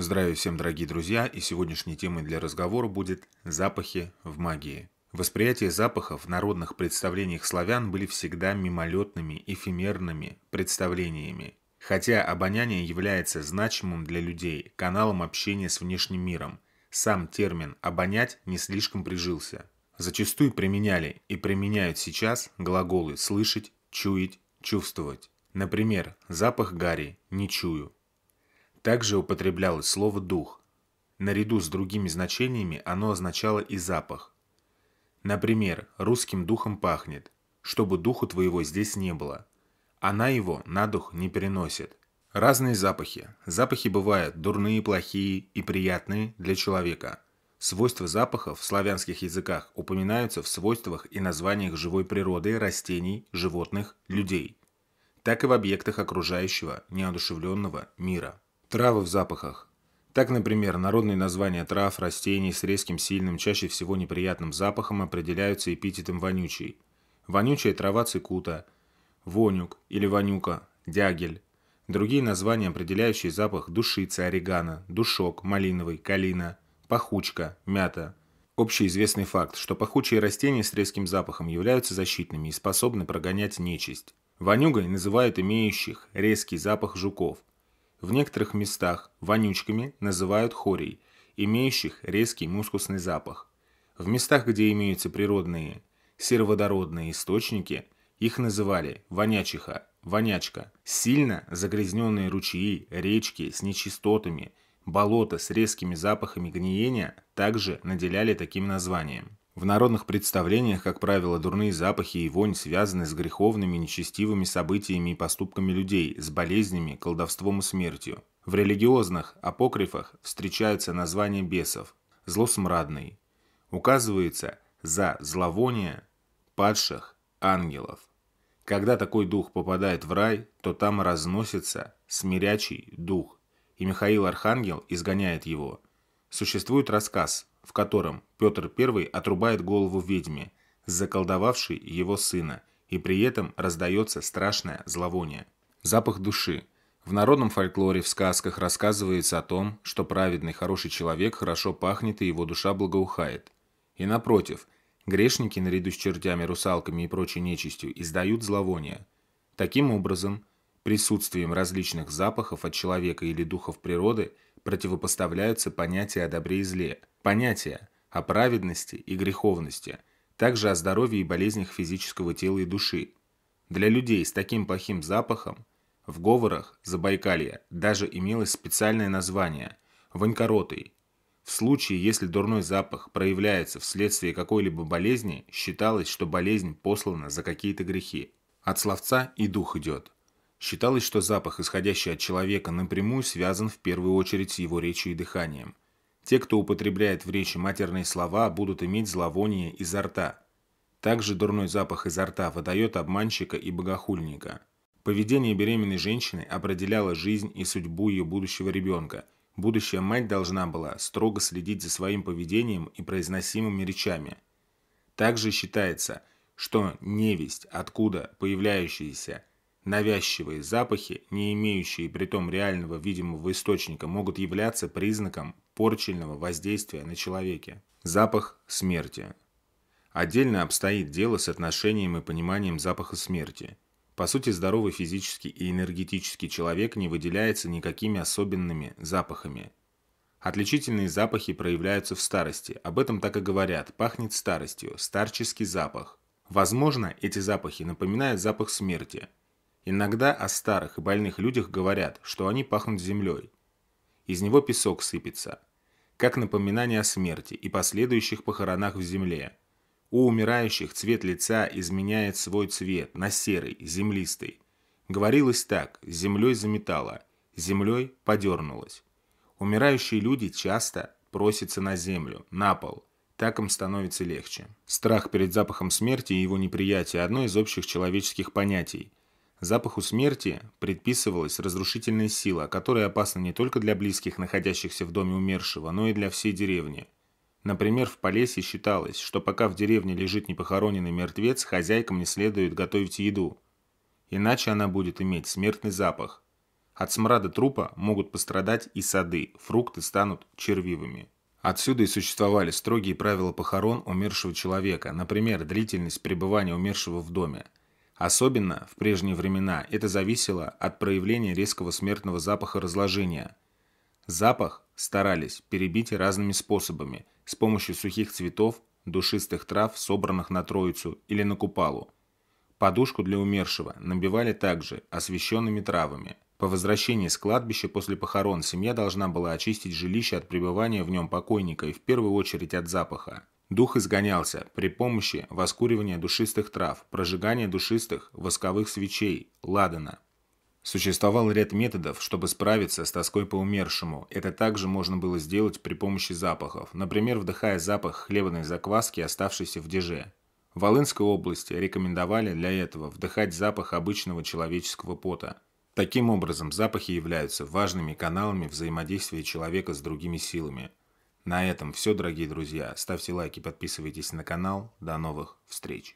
Здравия всем, дорогие друзья, и сегодняшней темой для разговора будет «Запахи в магии». Восприятие запахов в народных представлениях славян были всегда мимолетными, эфемерными представлениями. Хотя обоняние является значимым для людей, каналом общения с внешним миром, сам термин «обонять» не слишком прижился. Зачастую применяли и применяют сейчас глаголы «слышать», «чуять», «чувствовать». Например, запах гарри не чую, также употреблялось слово «дух». Наряду с другими значениями оно означало и запах. Например, русским духом пахнет, чтобы духу твоего здесь не было. Она его на дух не переносит. Разные запахи. Запахи бывают дурные, плохие и приятные для человека. Свойства запахов в славянских языках упоминаются в свойствах и названиях живой природы, растений, животных, людей. Так и в объектах окружающего, неодушевленного мира. Травы в запахах. Так, например, народные названия трав, растений с резким, сильным, чаще всего неприятным запахом определяются эпитетом «вонючий». Вонючая трава цикута, вонюк или вонюка, дягель. Другие названия, определяющие запах душицы, орегано, душок, малиновый, калина, пахучка, мята. Общеизвестный факт, что пахучие растения с резким запахом являются защитными и способны прогонять нечисть. Вонюгой называют имеющих резкий запах жуков, в некоторых местах вонючками называют хорей, имеющих резкий мускусный запах. В местах, где имеются природные сероводородные источники, их называли вонячиха, вонячка. Сильно загрязненные ручьи, речки с нечистотами, болота с резкими запахами гниения также наделяли таким названием. В народных представлениях, как правило, дурные запахи и вонь связаны с греховными нечестивыми событиями и поступками людей, с болезнями, колдовством и смертью. В религиозных апокрифах встречается название бесов – злосмрадный. Указывается за зловоние падших ангелов. Когда такой дух попадает в рай, то там разносится смирячий дух, и Михаил Архангел изгоняет его. Существует рассказ в котором Петр I отрубает голову ведьме, заколдовавшей его сына, и при этом раздается страшное зловоние. Запах души. В народном фольклоре в сказках рассказывается о том, что праведный хороший человек хорошо пахнет и его душа благоухает. И напротив, грешники наряду с чертями, русалками и прочей нечистью издают зловоние. Таким образом, Присутствием различных запахов от человека или духов природы противопоставляются понятия о добре и зле, понятия о праведности и греховности, также о здоровье и болезнях физического тела и души. Для людей с таким плохим запахом в говорах Забайкалья даже имелось специальное название – вонькоротый. В случае, если дурной запах проявляется вследствие какой-либо болезни, считалось, что болезнь послана за какие-то грехи. От словца и дух идет – Считалось, что запах, исходящий от человека, напрямую связан в первую очередь с его речью и дыханием. Те, кто употребляет в речи матерные слова, будут иметь зловоние изо рта. Также дурной запах изо рта выдает обманщика и богохульника. Поведение беременной женщины определяло жизнь и судьбу ее будущего ребенка. Будущая мать должна была строго следить за своим поведением и произносимыми речами. Также считается, что невесть, откуда появляющаяся Навязчивые запахи, не имеющие при том реального видимого источника, могут являться признаком порчельного воздействия на человеке. Запах смерти. Отдельно обстоит дело с отношением и пониманием запаха смерти. По сути, здоровый физический и энергетический человек не выделяется никакими особенными запахами. Отличительные запахи проявляются в старости. Об этом так и говорят. Пахнет старостью, старческий запах. Возможно, эти запахи напоминают запах смерти – Иногда о старых и больных людях говорят, что они пахнут землей. Из него песок сыпется, как напоминание о смерти и последующих похоронах в земле. У умирающих цвет лица изменяет свой цвет на серый, землистый. Говорилось так, землей заметало, землей подернулось. Умирающие люди часто просятся на землю, на пол. Так им становится легче. Страх перед запахом смерти и его неприятие – одно из общих человеческих понятий – Запаху смерти предписывалась разрушительная сила, которая опасна не только для близких, находящихся в доме умершего, но и для всей деревни. Например, в Полесе считалось, что пока в деревне лежит непохороненный мертвец, хозяйкам не следует готовить еду. Иначе она будет иметь смертный запах. От смрада трупа могут пострадать и сады, фрукты станут червивыми. Отсюда и существовали строгие правила похорон умершего человека, например, длительность пребывания умершего в доме. Особенно в прежние времена это зависело от проявления резкого смертного запаха разложения. Запах старались перебить разными способами, с помощью сухих цветов, душистых трав, собранных на троицу или на купалу. Подушку для умершего набивали также освещенными травами. По возвращении с кладбища после похорон семья должна была очистить жилище от пребывания в нем покойника и в первую очередь от запаха. Дух изгонялся при помощи воскуривания душистых трав, прожигания душистых восковых свечей, ладана. Существовал ряд методов, чтобы справиться с тоской по умершему. Это также можно было сделать при помощи запахов, например, вдыхая запах хлебной закваски, оставшейся в деже. В Волынской области рекомендовали для этого вдыхать запах обычного человеческого пота. Таким образом, запахи являются важными каналами взаимодействия человека с другими силами. На этом все, дорогие друзья. Ставьте лайки, подписывайтесь на канал. До новых встреч.